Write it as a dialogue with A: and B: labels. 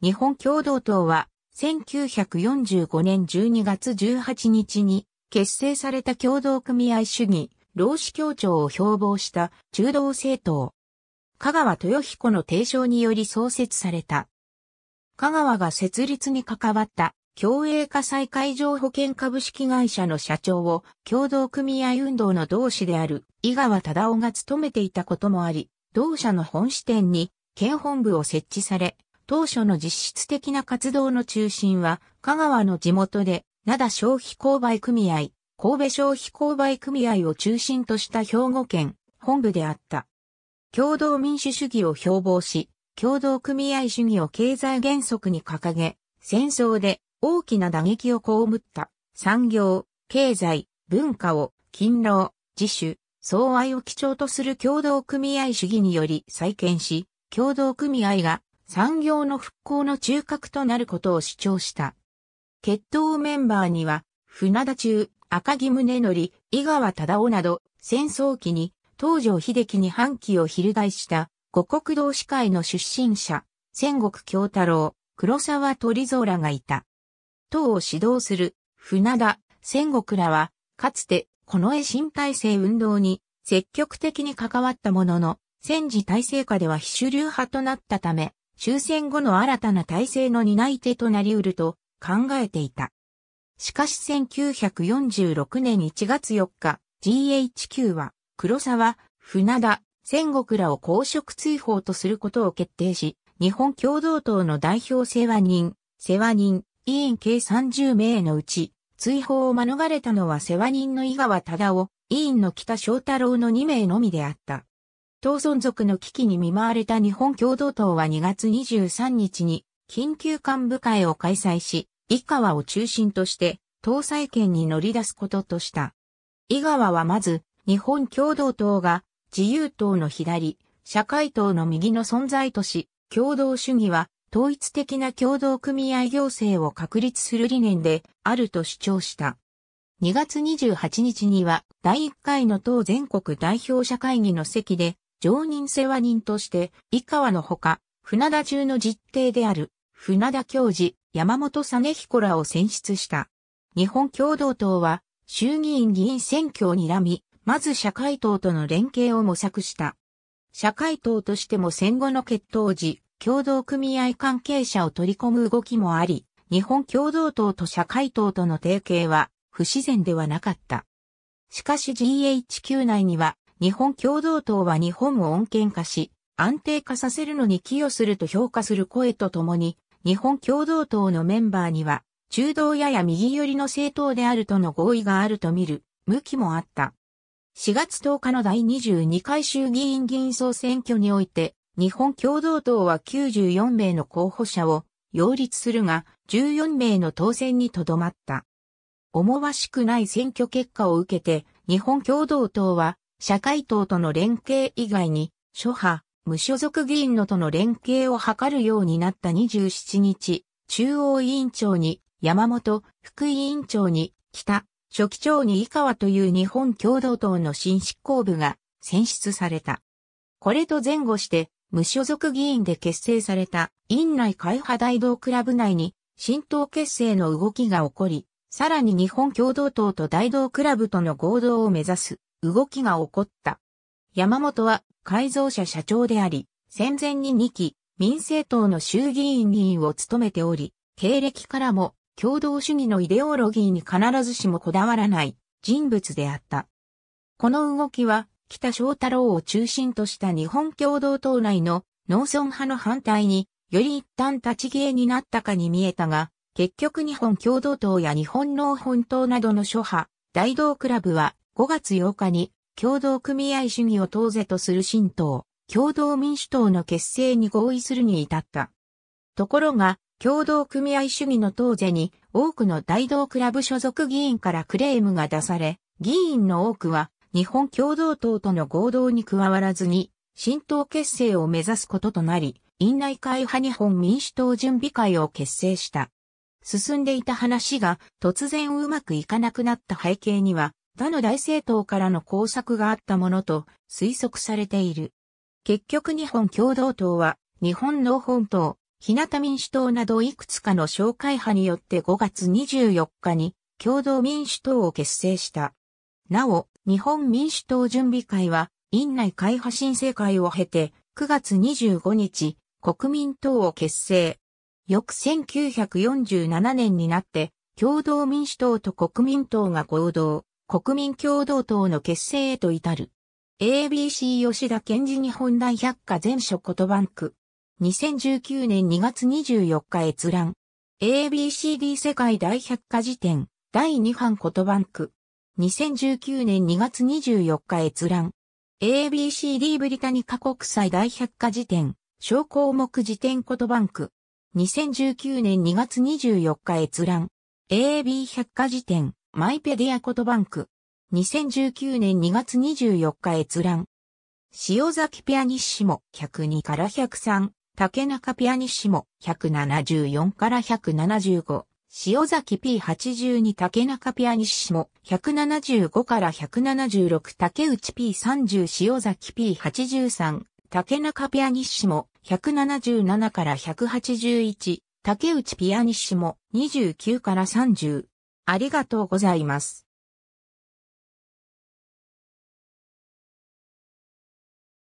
A: 日本共同党は、1945年12月18日に結成された共同組合主義、労使協調を標榜した中道政党。香川豊彦の提唱により創設された。香川が設立に関わった共栄火災会場保険株式会社の社長を共同組合運動の同志である井川忠夫が務めていたこともあり、同社の本支店に県本部を設置され、当初の実質的な活動の中心は、香川の地元で、灘消費購買組合、神戸消費購買組合を中心とした兵庫県本部であった。共同民主主義を標榜し、共同組合主義を経済原則に掲げ、戦争で大きな打撃を被った産業、経済、文化を勤労、自主、相愛を基調とする共同組合主義により再建し、共同組合が産業の復興の中核となることを主張した。決闘メンバーには、船田中、赤木宗則、井川忠夫など、戦争期に、東条秀樹に反旗を翻した、五国同士会の出身者、戦国京太郎、黒沢鳥蔵らがいた。党を指導する、船田、戦国らは、かつて、この絵新体制運動に、積極的に関わったものの、戦時体制下では非主流派となったため、終戦後の新たな体制の担い手となり得ると考えていた。しかし1946年1月4日、GHQ は黒沢、船田、戦国らを公職追放とすることを決定し、日本共同党の代表世話人、世話人、委員計30名のうち、追放を免れたのは世話人の井川忠夫、委員の北翔太郎の2名のみであった。党存続の危機に見舞われた日本共同党は2月23日に緊急幹部会を開催し、井川を中心として党再建に乗り出すこととした。井川はまず日本共同党が自由党の左、社会党の右の存在とし、共同主義は統一的な共同組合行政を確立する理念であると主張した。2月28日には第1回の党全国代表者会議の席で常任世話人として、井川のほか、船田中の実弟である、船田教授、山本実彦らを選出した。日本共同党は、衆議院議員選挙を睨み、まず社会党との連携を模索した。社会党としても戦後の決闘時、共同組合関係者を取り込む動きもあり、日本共同党と社会党との提携は不自然ではなかった。しかし GHQ 内には日本共同党は日本を穏健化し、安定化させるのに寄与すると評価する声とともに、日本共同党のメンバーには、中道やや右寄りの政党であるとの合意があると見る、向きもあった。4月10日の第22回衆議院議員総選挙において、日本共同党は94名の候補者を擁立するが、14名の当選にとどまった。思わしくない選挙結果を受けて、日本共同党は社会党との連携以外に、諸派、無所属議員のとの連携を図るようになった27日、中央委員長に山本、副委員長に北、書記長に井川という日本共同党の新執行部が選出された。これと前後して、無所属議員で結成された院内会派大道クラブ内に新党結成の動きが起こり、さらに日本共同党と大道クラブとの合同を目指す動きが起こった。山本は改造者社長であり、戦前に2期、民政党の衆議院議員を務めており、経歴からも共同主義のイデオロギーに必ずしもこだわらない人物であった。この動きは、北翔太郎を中心とした日本共同党内の農村派の反対に、より一旦立ち消えになったかに見えたが、結局日本共同党や日本農本党などの諸派、大道クラブは5月8日に共同組合主義を当是とする新党、共同民主党の結成に合意するに至った。ところが、共同組合主義の党是に多くの大道クラブ所属議員からクレームが出され、議員の多くは日本共同党との合同に加わらずに、新党結成を目指すこととなり、院内会派日本民主党準備会を結成した。進んでいた話が突然うまくいかなくなった背景には、他の大政党からの工作があったものと推測されている。結局日本共同党は日本農本党、日向民主党などいくつかの紹介派によって5月24日に共同民主党を結成した。なお、日本民主党準備会は院内会派申請会を経て9月25日、国民党を結成。翌1947年になって、共同民主党と国民党が合同。国民共同党の結成へと至る。ABC 吉田健治日本大百科全書とバンク。2019年2月24日閲覧。ABCD 世界大百科辞典第2版とバンク。2019年2月24日閲覧。ABCD ブリタニカ国際大百科辞典小項目辞典とバンク。2019年2月24日閲覧。AB 百科辞典マイペディアことバンク。2019年2月24日閲覧。塩崎ピアニッシモ102から103、竹中ピアニッシモ174から175、塩崎 P82 竹中ピアニッシモ175から176竹内 P30 塩崎 P83 竹中ピアニッシモ177から181竹内ピアニッシモ29から30ありがとうございます。